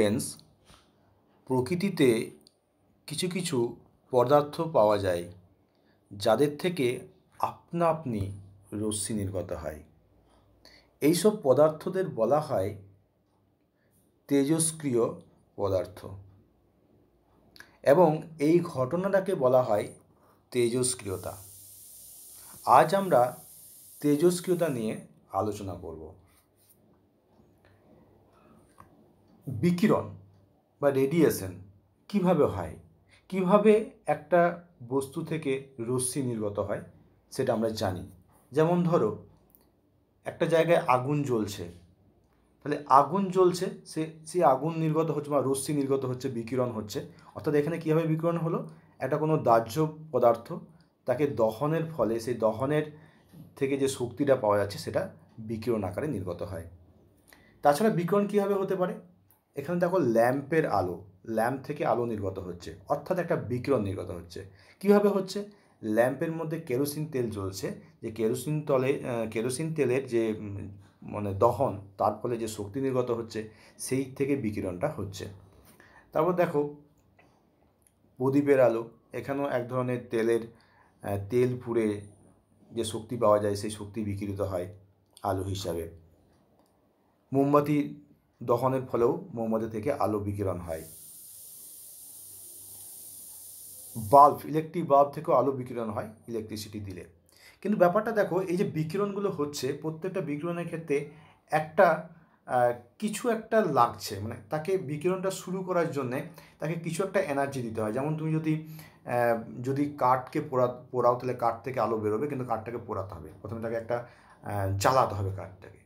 students প্রকৃতিতে কিছু কিছু পদার্থ পাওয়া যায় যাদের থেকে আপনা আপনি রশ্মি নির্গত হয় এইসব পদার্থদের বলা হয় তেজস্ক্রিয় পদার্থ এবং এই ঘটনাটাকে বলা হয় তেজস্ক্রিয়তা আজ আমরা তেজস্ক্রিয়তা নিয়ে আলোচনা করব বিকিরণ বা রেডিয়েশন কিভাবে হয় কিভাবে একটা বস্তু থেকে রশ্মি নির্গত হয় সেটা আমরা জানি যেমন ধরো একটা জায়গায় আগুন জ্বলছে তাহলে আগুন জ্বলছে সে সে আগুন নির্গত হচ্ছে বা রশ্মি নির্গত হচ্ছে বিকিরণ হচ্ছে অর্থাৎ এখানে কীভাবে বিকিরণ হলো একটা কোনো দাহ্য পদার্থ তাকে দহনের ফলে সেই দহনের থেকে যে শক্তিটা পাওয়া যাচ্ছে সেটা বিকিরণ আকারে নির্গত হয় তাছাড়া বিকিরণ কীভাবে হতে পারে এখানে দেখো ল্যাম্পের আলো ল্যাম্প থেকে আলো নির্গত হচ্ছে অর্থাৎ একটা বিকিরণ নির্গত হচ্ছে কিভাবে হচ্ছে ল্যাম্পের মধ্যে কেরোসিন তেল জ্বলছে যে কেরোসিন তলে কেরোসিন তেলের যে মানে দহন তার ফলে যে শক্তি নির্গত হচ্ছে সেই থেকে বিকিরণটা হচ্ছে তারপর দেখো প্রদীপের আলো এখানেও এক ধরনের তেলের তেল পুড়ে যে শক্তি পাওয়া যায় সেই শক্তি বিকিরিত হয় আলো হিসাবে মোমবাতি দহনের ফলেও মোমবাতি থেকে আলো বিকিরণ হয় বাল্ব ইলেকট্রিক বাল্ব থেকেও আলো বিকিরণ হয় ইলেকট্রিসিটি দিলে কিন্তু ব্যাপারটা দেখো এই যে বিকিরণগুলো হচ্ছে প্রত্যেকটা বিকিরণের ক্ষেত্রে একটা কিছু একটা লাগছে মানে তাকে বিকিরণটা শুরু করার জন্যে তাকে কিছু একটা এনার্জি দিতে হয় যেমন তুমি যদি যদি কাঠকে পোড়া পোড়াও তাহলে কাঠ থেকে আলো বেরোবে কিন্তু কাঠটাকে পোড়াতে হবে প্রথমে তাকে একটা জ্বালাতে হবে কাঠটাকে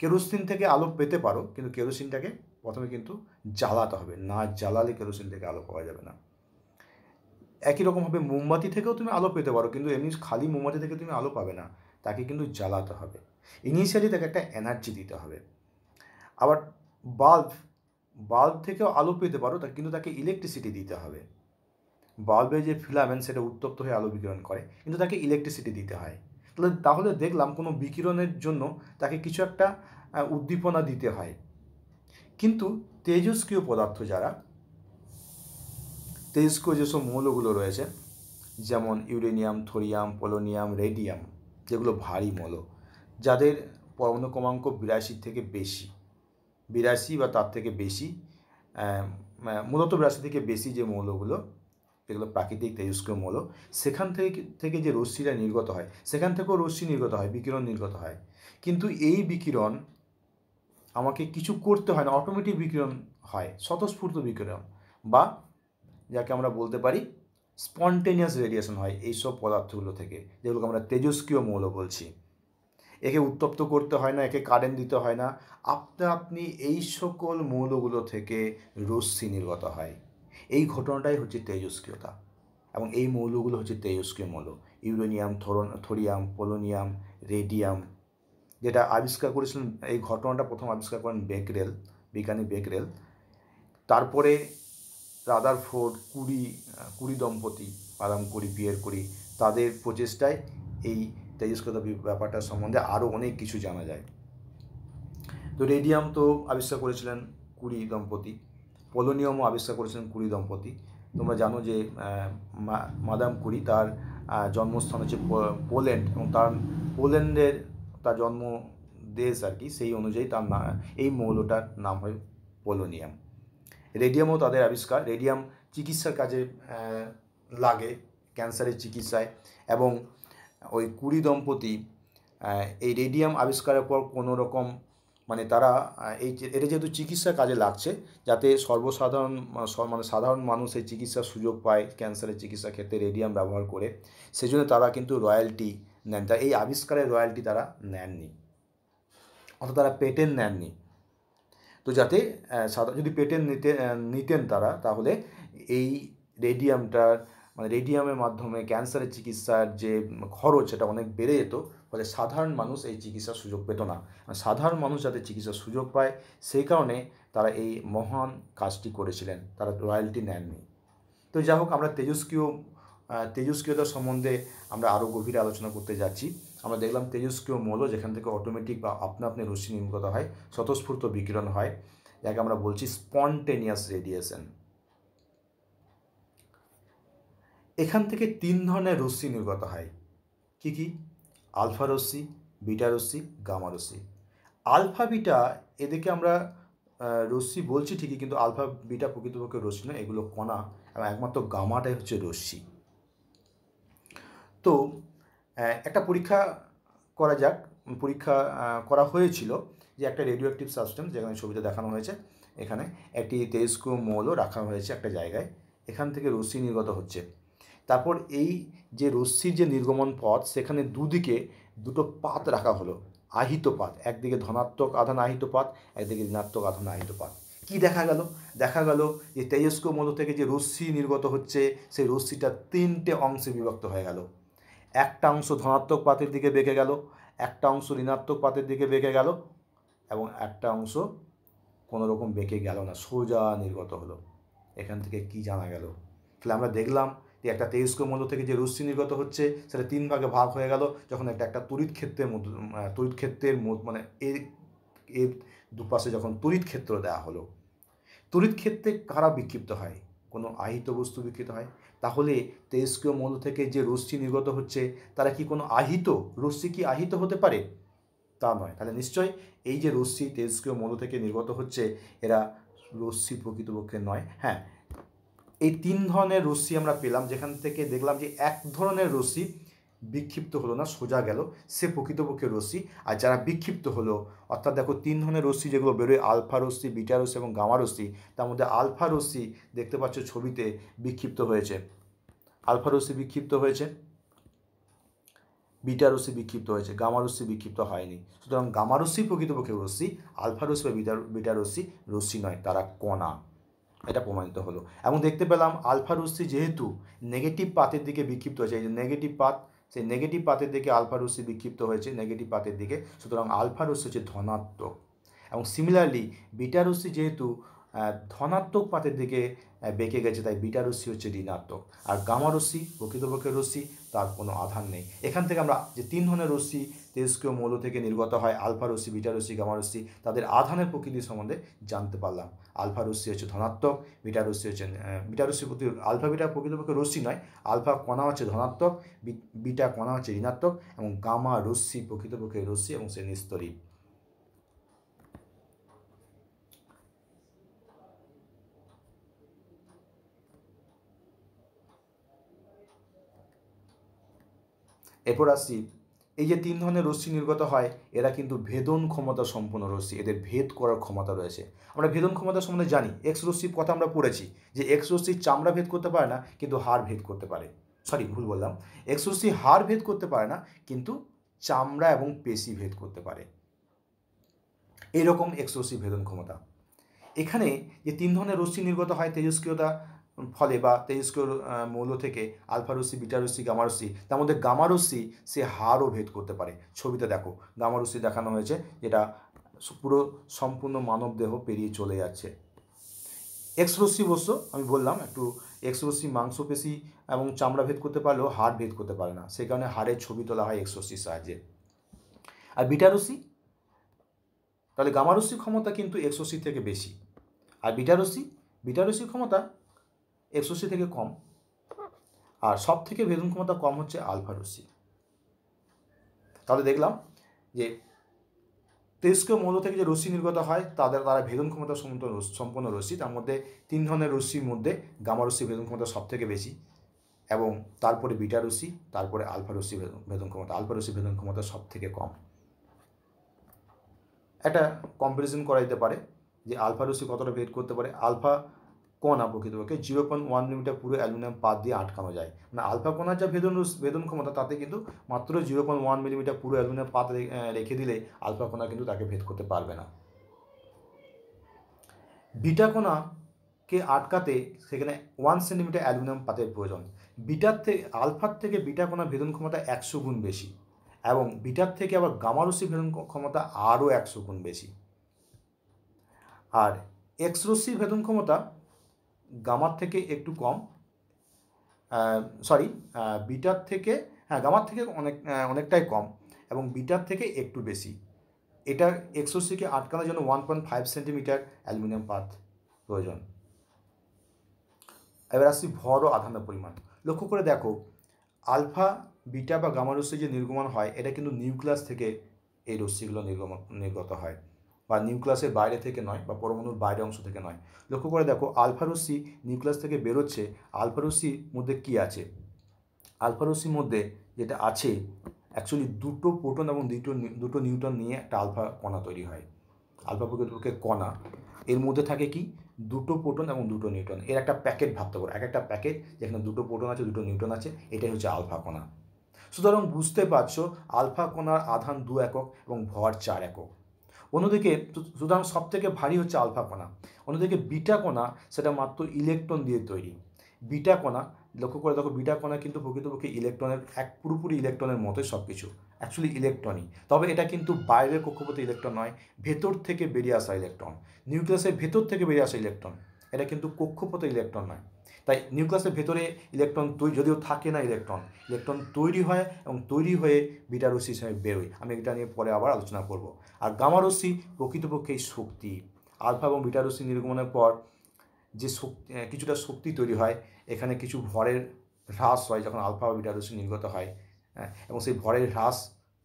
কেরোসিন থেকে আলো পেতে পারো কিন্তু কেরোসিনটাকে প্রথমে কিন্তু জ্বালাতে হবে না জ্বালালে কেরোসিন থেকে আলো পাওয়া যাবে না একই রকমভাবে মোমবাতি থেকেও তুমি আলো পেতে পারো কিন্তু এমনি খালি মোমবাতি থেকে তুমি আলো পাবে না তাকে কিন্তু জ্বালাতে হবে ইনিশিয়ালি তাকে একটা এনার্জি দিতে হবে আবার বাল্ব বাল্ব থেকেও আলো পেতে পারো তা কিন্তু তাকে ইলেকট্রিসিটি দিতে হবে বাল্বের যে ফিলামেন্ট সেটা উত্তপ্ত হয়ে আলো বিকিরণ করে কিন্তু তাকে ইলেকট্রিসিটি দিতে হয় তাহলে তাহলে দেখলাম কোনো বিকিরণের জন্য তাকে কিছু একটা উদ্দীপনা দিতে হয় কিন্তু তেজস্ক্রিয় পদার্থ যারা তেজস্ক্রিয় যেসব মৌলগুলো রয়েছে যেমন ইউরেনিয়াম থোরিয়াম পলোনিয়াম রেডিয়াম যেগুলো ভারী মৌল যাদের পরমাণু ক্রমাঙ্ক বিরাশি থেকে বেশি বিরাশি বা তার থেকে বেশি মূলত বিরাশি থেকে বেশি যে মৌলগুলো যেগুলো প্রাকৃতিক তেজস্ক্রিয় মৌল সেখান থেকে থেকে যে রশ্মিটা নির্গত হয় সেখান থেকেও রশ্মি নির্গত হয় বিকিরণ নির্গত হয় কিন্তু এই বিকিরণ আমাকে কিছু করতে হয় না অটোমেটিক বিকিরণ হয় স্বতঃস্ফূর্ত বিকিরণ বা যাকে আমরা বলতে পারি স্পন্টেনিয়াস রেডিয়েশন হয় এইসব পদার্থগুলো থেকে যেগুলোকে আমরা তেজস্ক্রিয় মৌল বলছি একে উত্তপ্ত করতে হয় না একে কারেন্ট দিতে হয় না আপনা আপনি এই সকল মৌলগুলো থেকে রশ্মি নির্গত হয় এই ঘটনাটাই হচ্ছে তেজস্ক্রিয়তা এবং এই মৌলগুলো হচ্ছে তেজস্ক্রিয় মৌল uranium thoron thorium polonium radium যেটা আবিষ্কার করেছিলেন এই ঘটনাটা প্রথম আবিষ্কার করেন বেকরেল বিজ্ঞানী বেকরেল তারপরে রাদার ফোর্ড কুড়ি কুড়ি দম্পতি আরাম করি বিয়ের করি তাদের প্রচেষ্টায় এই তেজস্ক্রিয়তা ব্যাপারটা সম্বন্ধে আরও অনেক কিছু জানা যায় তো রেডিয়াম তো আবিষ্কার করেছিলেন কুড়ি দম্পতি পোলোনিয়ামও আবিষ্কার করেছিলেন কুরি দম্পতি তোমরা জানো যে মাদাম কুরি তার জন্মস্থান হচ্ছে পোল্যান্ড এবং তার পোল্যান্ডের তার জন্ম দেশ আর কি সেই অনুযায়ী তার না এই মৌলটার নাম হয় পোলোনিয়াম রেডিয়ামও তাদের আবিষ্কার রেডিয়াম চিকিৎসার কাজে লাগে ক্যান্সারের চিকিৎসায় এবং ওই কুড়ি দম্পতি এই রেডিয়াম আবিষ্কারের পর কোনো রকম মানে তারা এই এটা যেহেতু চিকিৎসা কাজে লাগছে যাতে সর্বসাধারণ মানে সাধারণ মানুষ এই চিকিৎসার সুযোগ পায় ক্যান্সারের চিকিৎসা ক্ষেত্রে রেডিয়াম ব্যবহার করে সেজন্য তারা কিন্তু রয়্যালটি নেন তা এই আবিষ্কারের রয়্যালটি তারা নেননি অর্থাৎ তারা পেটেন্ট নেননি তো যাতে যদি পেটেন্ট নিতে নিতেন তারা তাহলে এই রেডিয়ামটার মানে রেডিয়ামের মাধ্যমে ক্যান্সারের চিকিৎসার যে খরচ সেটা অনেক বেড়ে যেত ফলে সাধারণ মানুষ এই চিকিৎসার সুযোগ পেত না মানে সাধারণ মানুষ যাতে চিকিৎসার সুযোগ পায় সেই কারণে তারা এই মহান কাজটি করেছিলেন তারা রয়্যালটি নেননি তো যাই হোক আমরা তেজস্ক্রিয় তেজস্ক্রিয়তা সম্বন্ধে আমরা আরও গভীরে আলোচনা করতে যাচ্ছি আমরা দেখলাম তেজস্ক্রিয় মৌল যেখান থেকে অটোমেটিক বা আপনা আপনি রশ্মি নির্গত হয় স্বতঃস্ফূর্ত বিকিরণ হয় যাকে আমরা বলছি স্পন্টেনিয়াস রেডিয়েশন এখান থেকে তিন ধরনের রশ্মি নির্গত হয় কি কী আলফা রশ্মি বিটা রশ্মি গামা রশ্মি আলফা বিটা এদেরকে আমরা রশ্মি বলছি ঠিকই কিন্তু আলফা বিটা প্রকৃতপক্ষে রশ্মি নয় এগুলো কণা এবং একমাত্র গামাটাই হচ্ছে রশ্মি তো একটা পরীক্ষা করা যাক পরীক্ষা করা হয়েছিল যে একটা রেডিও অ্যাক্টিভ সাবস্টেম যেখানে ছবিতে দেখানো হয়েছে এখানে একটি তেজকু মৌলও রাখা হয়েছে একটা জায়গায় এখান থেকে রশ্মি নির্গত হচ্ছে তারপর এই যে রশ্মির যে নির্গমন পথ সেখানে দুদিকে দুটো পাত রাখা হলো আহিত পাত একদিকে ধনাত্মক আধান আহিত পাত একদিকে ঋণাত্মক আধান আহিত পাত কী দেখা গেল দেখা গেল যে তেজস্ক মধ্য থেকে যে রশ্মি নির্গত হচ্ছে সেই রশ্মিটা তিনটে অংশে বিভক্ত হয়ে গেল একটা অংশ ধনাত্মক পাতের দিকে বেঁকে গেল একটা অংশ ঋণাত্মক পাতের দিকে বেঁকে গেল এবং একটা অংশ কোনো রকম বেঁকে গেল না সোজা নির্গত হলো এখান থেকে কি জানা গেল তাহলে আমরা দেখলাম একটা তেইশ মধ্য থেকে যে রশ্মি নির্গত হচ্ছে সেটা তিন ভাগে ভাগ হয়ে গেল যখন একটা একটা তড়িৎ ক্ষেত্রের মধ্যে তড়িৎ ক্ষেত্রের মানে এর এর দুপাশে যখন তড়িৎ ক্ষেত্র দেওয়া হলো তড়িৎ ক্ষেত্রে কারা বিক্ষিপ্ত হয় কোনো আহিত বস্তু বিক্ষিপ্ত হয় তাহলে তেজস্ক্রিয় মৌল থেকে যে রশ্মি নির্গত হচ্ছে তারা কি কোনো আহিত রশ্মি কি আহিত হতে পারে তা নয় তাহলে নিশ্চয় এই যে রশ্মি তেজস্ক্রিয় মৌল থেকে নির্গত হচ্ছে এরা রশ্মি প্রকৃতপক্ষে নয় হ্যাঁ এই তিন ধরনের রশ্মি আমরা পেলাম যেখান থেকে দেখলাম যে এক ধরনের রশ্মি বিক্ষিপ্ত হলো না সোজা গেল সে প্রকৃতপক্ষে রশ্মি আর যারা বিক্ষিপ্ত হলো অর্থাৎ দেখো তিন ধরনের রশ্মি যেগুলো বেরোয় আলফা রশ্মি বিটা রশ্মি এবং গামা রশ্মি তার মধ্যে আলফা রশ্মি দেখতে পাচ্ছ ছবিতে বিক্ষিপ্ত হয়েছে আলফা রশ্মি বিক্ষিপ্ত হয়েছে বিটা রশ্মি বিক্ষিপ্ত হয়েছে গামা রশ্মি বিক্ষিপ্ত হয়নি সুতরাং গামা রশ্মি প্রকৃতপক্ষে রশ্মি আলফা রশ্মি বা বিটা বিটা রশ্মি রশ্মি নয় তারা কণা এটা প্রমাণিত হলো এবং দেখতে পেলাম আলফা রশ্মি যেহেতু নেগেটিভ পাতের দিকে বিক্ষিপ্ত হয়েছে এই যে নেগেটিভ পাত সেই নেগেটিভ পাতের দিকে আলফা রশ্মি বিক্ষিপ্ত হয়েছে নেগেটিভ পাতের দিকে সুতরাং আলফা রশ্মি হচ্ছে ধনাত্মক এবং সিমিলারলি বিটা রশ্মি যেহেতু ধনাত্মক পাতের দিকে বেঁকে গেছে তাই বিটা রশ্মি হচ্ছে ঋণাত্মক আর গামা রশ্মি প্রকৃতপক্ষের রশ্মি তার কোনো আধার নেই এখান থেকে আমরা যে তিন ধরনের রশ্মি তেজস্ক্রিয় মৌল থেকে নির্গত হয় আলফা রশ্মি বিটা রশ্মি গামা রশ্মি তাদের আধানের প্রকৃতি সম্বন্ধে জানতে পারলাম আলফা রশ্মি হচ্ছে ধনাত্মক বিটা রশ্মি হচ্ছে বিটা রশ্মি প্রতি আলফা বিটা প্রকৃতপক্ষে রশ্মি নয় আলফা কণা হচ্ছে ধনাত্মক বিটা কণা হচ্ছে ঋণাত্মক এবং গামা রশ্মি প্রকৃতপক্ষে রশ্মি এবং সে নিস্তরী এরপর আসছি এই যে তিন ধরনের রশ্মি নির্গত হয় এরা কিন্তু ভেদন ক্ষমতা সম্পন্ন রশ্মি এদের ভেদ করার ক্ষমতা রয়েছে আমরা ভেদন ক্ষমতা সম্বন্ধে জানি এক্স রশ্মির কথা আমরা পড়েছি যে এক্স রশ্মির চামড়া ভেদ করতে পারে না কিন্তু হাড় ভেদ করতে পারে সরি ভুল বললাম এক্স রশ্মি হাড় ভেদ করতে পারে না কিন্তু চামড়া এবং পেশি ভেদ করতে পারে এরকম এক্স রশ্মি ভেদন ক্ষমতা এখানে যে তিন ধরনের রশ্মি নির্গত হয় তেজস্ক্রিয়তা ফলে বা তেইস্কোর মৌল থেকে আলফারসি বিটারসি গামারসি তার মধ্যে গামারসি সে হারও ভেদ করতে পারে ছবিতে দেখো গামারসি দেখানো হয়েছে যেটা পুরো সম্পূর্ণ মানব দেহ পেরিয়ে চলে যাচ্ছে এক্সরসি বস্তু আমি বললাম একটু এক্সরসি মাংসপেশি এবং চামড়া ভেদ করতে পারলেও হাড় ভেদ করতে পারে না সেই কারণে হাড়ের ছবি তোলা হয় এক্সরসির সাহায্যে আর বিটারসি তাহলে গামারসি ক্ষমতা কিন্তু এক্সরসির থেকে বেশি আর বিটারসি বিটারসি ক্ষমতা একশোসি থেকে কম আর সব থেকে ভেদন ক্ষমতা কম হচ্ছে আলফা রশ্মি তাহলে দেখলাম যে তেজকীয় মৌল থেকে যে রশ্মি নির্গত হয় তাদের তারা ভেদন ক্ষমতা সম্পূর্ণ সম্পূর্ণ রশ্মি তার মধ্যে তিন ধরনের রশ্মির মধ্যে গামা রশ্মি ভেদন ক্ষমতা সব থেকে বেশি এবং তারপরে বিটা রশ্মি তারপরে আলফা রশ্মি ভেদন ক্ষমতা আলফা রশ্মি ভেদন ক্ষমতা সব থেকে কম একটা কম্পারিজন করা যেতে পারে যে আলফা রশ্মি কতটা ভেদ করতে পারে আলফা কণা প্রকৃতপক্ষে জিরো পয়েন্ট ওয়ান মিলিমিটার পুরো অ্যালুমিনিয়াম পাত দিয়ে আটকানো যায় মানে আলফা কণার যা ভেদন ভেদন ক্ষমতা তাতে কিন্তু মাত্র জিরো পয়েন্ট ওয়ান মিলিমিটার পুরো অ্যালুমিনিয়াম পাত রেখে দিলে আলফা কণা কিন্তু তাকে ভেদ করতে পারবে না বিটা কণাকে আটকাতে সেখানে ওয়ান সেন্টিমিটার অ্যালুমিনিয়াম পাতের প্রয়োজন বিটার থেকে আলফার থেকে বিটা কণা ভেদন ক্ষমতা একশো গুণ বেশি এবং বিটার থেকে আবার গামারসি ভেদন ক্ষমতা আরও একশো গুণ বেশি আর এক্সরসি ভেদন ক্ষমতা গামার থেকে একটু কম সরি বিটার থেকে হ্যাঁ গামার থেকে অনেক অনেকটাই কম এবং বিটার থেকে একটু বেশি এটা এক্সোসিকে আটকানোর জন্য one point five centimetre aluminium পাত প্রয়োজন এবার আসছি ভর ও আধানের পরিমাণ লক্ষ্য করে দেখো আলফা বিটা বা গামা রশ্মি যে নির্গমন হয় এটা কিন্তু নিউক্লিয়াস থেকে এই রশ্মিগুলো নির্গমন নির্গত হয় বা নিউক্লাসের বাইরে থেকে নয় বা পরমাণুর বাইরে অংশ থেকে নয় লক্ষ্য করে দেখো আলফারসি নিউক্লাস থেকে বেরোচ্ছে আলফারসির মধ্যে কি আছে আলফারসির মধ্যে যেটা আছে অ্যাকচুয়ালি দুটো প্রোটন এবং দুটো দুটো নিউটন নিয়ে একটা আলফা কণা তৈরি হয় আলফা প্রকৃতপক্ষে কণা এর মধ্যে থাকে কি দুটো প্রোটন এবং দুটো নিউটন এর একটা প্যাকেট ভাবতে পারো এক একটা প্যাকেট যেখানে দুটো প্রোটন আছে দুটো নিউটন আছে এটাই হচ্ছে আলফা কণা সুতরাং বুঝতে পারছো আলফা কণার আধান দু একক এবং ভর চার একক অন্যদিকে সুতরাং সবথেকে ভারী হচ্ছে আলফা কণা অন্যদিকে বিটা কণা সেটা মাত্র ইলেকট্রন দিয়ে তৈরি বিটা কণা লক্ষ্য করে দেখো বিটা কণা কিন্তু প্রকৃতপক্ষে ইলেকট্রনের এক পুরোপুরি ইলেকট্রনের মতোই সব কিছু অ্যাকচুয়ালি ইলেকট্রনই তবে এটা কিন্তু বাইরের কক্ষপথে ইলেকট্রন নয় ভেতর থেকে বেরিয়ে আসা ইলেকট্রন নিউক্লিয়াসের ভেতর থেকে বেরিয়ে আসা ইলেকট্রন এটা কিন্তু কক্ষপথে ইলেকট্রন নয় তাই নিউক্লিয়াসের ভেতরে ইলেকট্রন তৈরি যদিও থাকে না ইলেকট্রন ইলেকট্রন তৈরি হয় এবং তৈরি হয়ে বিটা রশ্মি হিসেবে বেরোয় আমি এটা নিয়ে পরে আবার আলোচনা করব আর গামা রশ্মি প্রকৃতপক্ষেই শক্তি আলফা এবং বিটা রশ্মি নির্গমনের পর যে শক্তি কিছুটা শক্তি তৈরি হয় এখানে কিছু ভরের হ্রাস হয় যখন আলফা বা বিটা রশ্মি নির্গত হয় হ্যাঁ, এবং সেই ভরের হ্রাস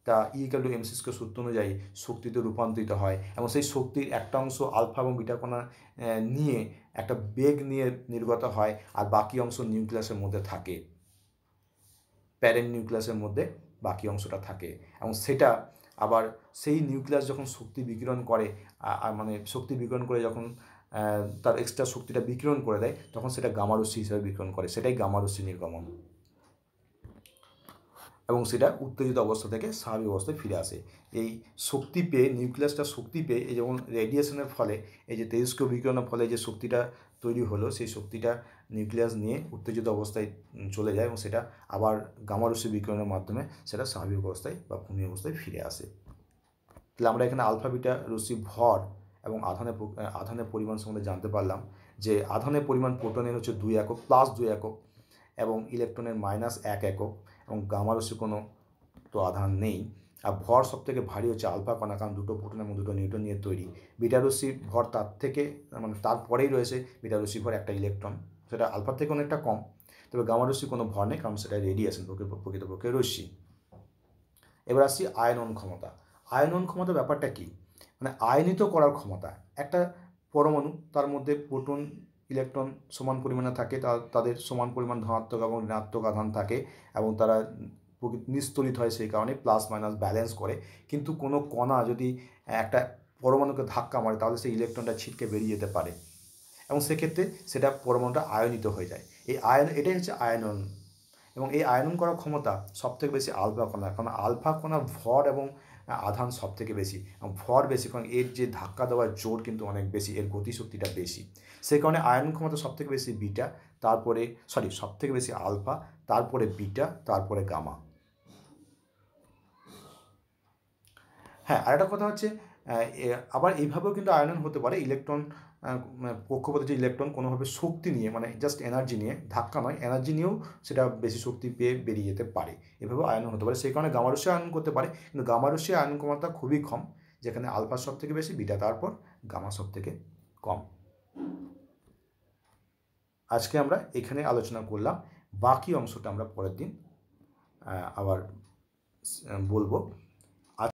তা E equal to M square সূত্র অনুযায়ী শক্তিতে রূপান্তরিত হয় এবং সেই শক্তির একটা অংশ আলফা এবং বিটা কণা নিয়ে একটা বেগ নিয়ে নির্গত হয় আর বাকি অংশ নিউক্লিয়াসের মধ্যে থাকে প্যারেন্ট নিউক্লিয়াসের মধ্যে বাকি অংশটা থাকে এবং সেটা আবার সেই নিউক্লিয়াস যখন শক্তি বিকিরণ করে মানে শক্তি বিকিরণ করে যখন তার এক্সট্রা শক্তিটা বিকিরণ করে দেয় তখন সেটা গামারশ্মি হিসাবে বিকিরণ করে সেটাই গামারশ্মি নির্গমন এবং সেটা উত্তেজিত অবস্থা থেকে স্বাভাবিক অবস্থায় ফিরে আসে এই শক্তি পেয়ে নিউক্লিয়াসটা শক্তি পেয়ে এই যেমন রেডিয়েশনের ফলে এই যে তেজস্ক বিকিরণের ফলে যে শক্তিটা তৈরি হলো সেই শক্তিটা নিউক্লিয়াস নিয়ে উত্তেজিত অবস্থায় চলে যায় এবং সেটা আবার গামারসি বিকিরণের মাধ্যমে সেটা স্বাভাবিক অবস্থায় বা ভূমি অবস্থায় ফিরে আসে তাহলে আমরা এখানে আলফাবিটা রশ্মি ভর এবং আধানের আধানের পরিমাণ সম্বন্ধে জানতে পারলাম যে আধানের পরিমাণ প্রোটনের হচ্ছে দুই একক প্লাস দুই একক এবং ইলেকট্রনের মাইনাস এক একক এবং গামার রশ্মি কোনো তো আধান নেই আর ভর সব থেকে ভারী হচ্ছে আলফা কণা কারণ দুটো প্রোটন এবং দুটো নিউটন নিয়ে তৈরি বিটারসির ভর তার থেকে মানে তারপরেই রয়েছে বিটারসি ভর একটা ইলেকট্রন সেটা আলফার থেকে অনেকটা কম তবে গামারসি কোনো ভর নেই কারণ সেটা রেডিয়েশন প্রকৃতপক্ষে রশ্মি এবার আসছি আয়নন ক্ষমতা আয়নন ক্ষমতা ব্যাপারটা কী মানে আয়নিত করার ক্ষমতা একটা পরমাণু তার মধ্যে প্রোটন ইলেকট্রন সমান পরিমাণে থাকে তাদের সমান পরিমাণ ধনাত্মক এবং ঋণাত্মক আধান থাকে এবং তারা নিস্তরিত হয় সেই কারণে প্লাস মাইনাস ব্যালেন্স করে কিন্তু কোনো কণা যদি একটা পরমাণুকে ধাক্কা মারে তাহলে সেই ইলেকট্রনটা ছিটকে বেরিয়ে যেতে পারে এবং সেক্ষেত্রে সেটা পরমাণুটা আয়নিত হয়ে যায় এই আয়ন এটাই হচ্ছে আয়নন এবং এই আয়নন করার ক্ষমতা সবথেকে বেশি আলফা কণা কারণ আলফা কণা ভর এবং আধান সব থেকে বেশি এবং ভর বেশি কারণ এর যে ধাক্কা দেওয়ার জোর কিন্তু অনেক বেশি এর গতিশক্তিটা বেশি সেই কারণে আয়ন ক্ষমতা সব থেকে বেশি বিটা তারপরে সরি সব থেকে বেশি আলফা তারপরে বিটা তারপরে গামা হ্যাঁ আর একটা কথা হচ্ছে আবার এইভাবেও কিন্তু আয়নন হতে পারে ইলেকট্রন মানে কক্ষপথে যে ইলেকট্রন কোনোভাবে শক্তি নিয়ে মানে জাস্ট এনার্জি নিয়ে ধাক্কা নয় এনার্জি নিয়েও সেটা বেশি শক্তি পেয়ে বেরিয়ে যেতে পারে এভাবে আয়নন হতে পারে সেই কারণে গামারসে আয়ন করতে পারে কিন্তু গামারসে আয়ন ক্ষমতা খুবই কম যেখানে আলফা সব থেকে বেশি বিটা তারপর গামা সব থেকে কম আজকে আমরা এখানে আলোচনা করলাম বাকি অংশটা আমরা পরের দিন আবার বলবো